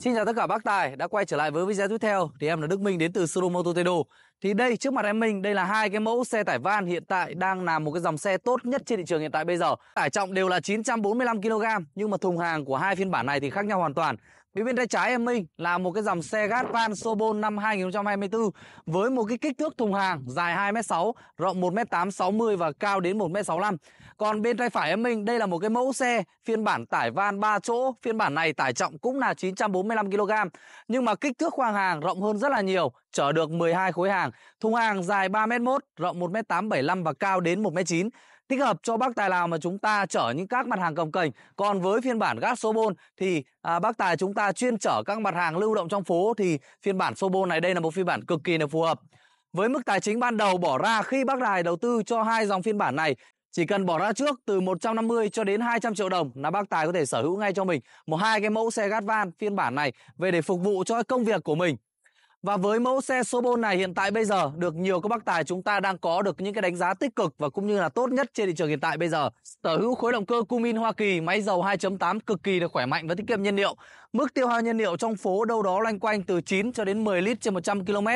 Xin chào tất cả bác tài đã quay trở lại với video tiếp theo thì em là Đức Minh đến từ showroom Moto Tây Đồ. Thì đây trước mặt em mình đây là hai cái mẫu xe tải van hiện tại đang là một cái dòng xe tốt nhất trên thị trường hiện tại bây giờ. Tải trọng đều là 945 kg nhưng mà thùng hàng của hai phiên bản này thì khác nhau hoàn toàn. Phía bên tay trái em minh là một cái dòng xe Gatvan Sobon năm 2024 với một cái kích thước thùng hàng dài 2m6, rộng 1m8 60 và cao đến 1m65. Còn bên tay phải em minh đây là một cái mẫu xe phiên bản tải van 3 chỗ, phiên bản này tải trọng cũng là 945 kg nhưng mà kích thước khoang hàng rộng hơn rất là nhiều, chở được 12 khối hàng, thùng hàng dài 3m1, rộng 1m875 và cao đến 1m9 thích hợp cho bác tài nào mà chúng ta chở những các mặt hàng cầm cành còn với phiên bản gác bôn thì à, bác tài chúng ta chuyên chở các mặt hàng lưu động trong phố thì phiên bản số bôn này đây là một phiên bản cực kỳ là phù hợp với mức tài chính ban đầu bỏ ra khi bác tài đầu tư cho hai dòng phiên bản này chỉ cần bỏ ra trước từ 150 cho đến 200 triệu đồng là bác Tài có thể sở hữu ngay cho mình một hai cái mẫu xe gát van phiên bản này về để phục vụ cho công việc của mình. Và với mẫu xe số này hiện tại bây giờ được nhiều các bác tài chúng ta đang có được những cái đánh giá tích cực và cũng như là tốt nhất trên thị trường hiện tại bây giờ. Sở hữu khối động cơ Cummins Hoa Kỳ, máy dầu 2.8 cực kỳ được khỏe mạnh và tiết kiệm nhiên liệu. Mức tiêu hao nhiên liệu trong phố đâu đó loanh quanh từ 9 cho đến 10 lít trên 100 km.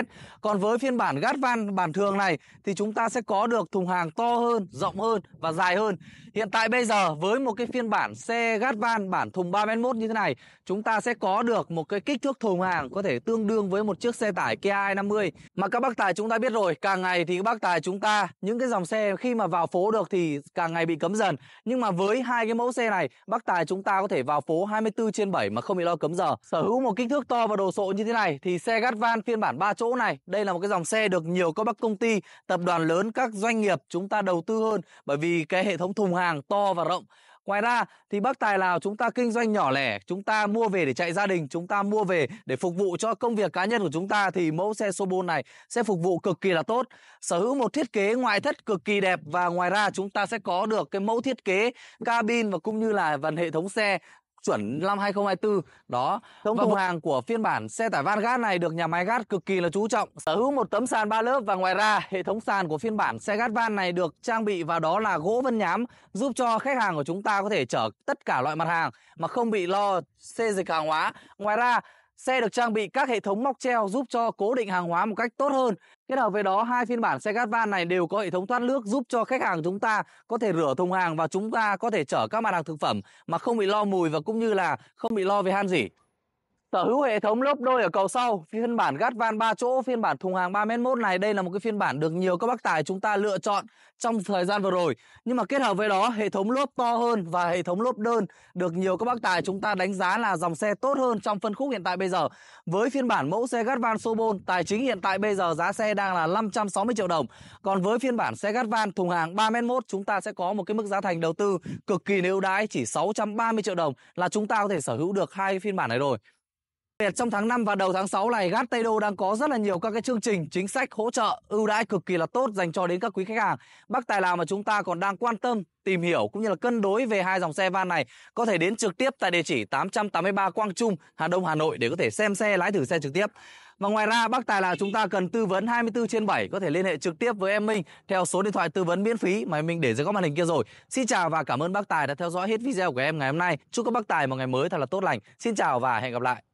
Còn với phiên bản van bản thường này thì chúng ta sẽ có được thùng hàng to hơn, rộng hơn và dài hơn. Hiện tại bây giờ với một cái phiên bản xe van bản thùng 3m1 như thế này, chúng ta sẽ có được một cái kích thước thùng hàng có thể tương đương với một chiếc chiếc xe tải Kia i50 mà các bác tài chúng ta biết rồi càng ngày thì các bác tài chúng ta những cái dòng xe khi mà vào phố được thì càng ngày bị cấm dần nhưng mà với hai cái mẫu xe này bác tài chúng ta có thể vào phố 24 trên 7 mà không bị lo cấm giờ sở hữu một kích thước to và đồ sộ như thế này thì xe gắt van phiên bản 3 chỗ này đây là một cái dòng xe được nhiều các bác công ty tập đoàn lớn các doanh nghiệp chúng ta đầu tư hơn bởi vì cái hệ thống thùng hàng to và rộng Ngoài ra thì bác tài Lào chúng ta kinh doanh nhỏ lẻ, chúng ta mua về để chạy gia đình, chúng ta mua về để phục vụ cho công việc cá nhân của chúng ta thì mẫu xe Sobol này sẽ phục vụ cực kỳ là tốt. Sở hữu một thiết kế ngoại thất cực kỳ đẹp và ngoài ra chúng ta sẽ có được cái mẫu thiết kế cabin và cũng như là phần hệ thống xe chuẩn năm 2024 đó. Thông và thùng hàng của phiên bản xe tải van gas này được nhà máy gas cực kỳ là chú trọng, sở hữu một tấm sàn ba lớp và ngoài ra hệ thống sàn của phiên bản xe gas van này được trang bị và đó là gỗ vân nhám giúp cho khách hàng của chúng ta có thể chở tất cả loại mặt hàng mà không bị lo xê dịch hàng hóa. Ngoài ra Xe được trang bị các hệ thống móc treo giúp cho cố định hàng hóa một cách tốt hơn. Kết hợp với đó, hai phiên bản xe gát van này đều có hệ thống thoát nước giúp cho khách hàng chúng ta có thể rửa thùng hàng và chúng ta có thể chở các mặt hàng thực phẩm mà không bị lo mùi và cũng như là không bị lo về han gì. Sở hữu hệ thống lốp đôi ở cầu sau, phiên bản gắt van 3 chỗ, phiên bản thùng hàng 3m1 này đây là một cái phiên bản được nhiều các bác tài chúng ta lựa chọn trong thời gian vừa rồi. Nhưng mà kết hợp với đó, hệ thống lốp to hơn và hệ thống lốp đơn được nhiều các bác tài chúng ta đánh giá là dòng xe tốt hơn trong phân khúc hiện tại bây giờ. Với phiên bản mẫu xe gắt van Sobol, tài chính hiện tại bây giờ giá xe đang là 560 triệu đồng. Còn với phiên bản xe gắt van thùng hàng 3m1 chúng ta sẽ có một cái mức giá thành đầu tư cực kỳ ưu đãi chỉ 630 triệu đồng là chúng ta có thể sở hữu được hai phiên bản này rồi. Trong tháng 5 và đầu tháng 6 này, Gattedo đang có rất là nhiều các cái chương trình, chính sách hỗ trợ ưu đãi cực kỳ là tốt dành cho đến các quý khách hàng. Bác tài nào mà chúng ta còn đang quan tâm tìm hiểu cũng như là cân đối về hai dòng xe van này có thể đến trực tiếp tại địa chỉ 883 Quang Trung, Hà Đông, Hà Nội để có thể xem xe, lái thử xe trực tiếp. Và ngoài ra bác Tài là chúng ta cần tư vấn 24 trên 7 có thể liên hệ trực tiếp với em Minh theo số điện thoại tư vấn miễn phí mà em Minh để dưới góc màn hình kia rồi. Xin chào và cảm ơn bác Tài đã theo dõi hết video của em ngày hôm nay. Chúc các bác Tài một ngày mới thật là tốt lành. Xin chào và hẹn gặp lại.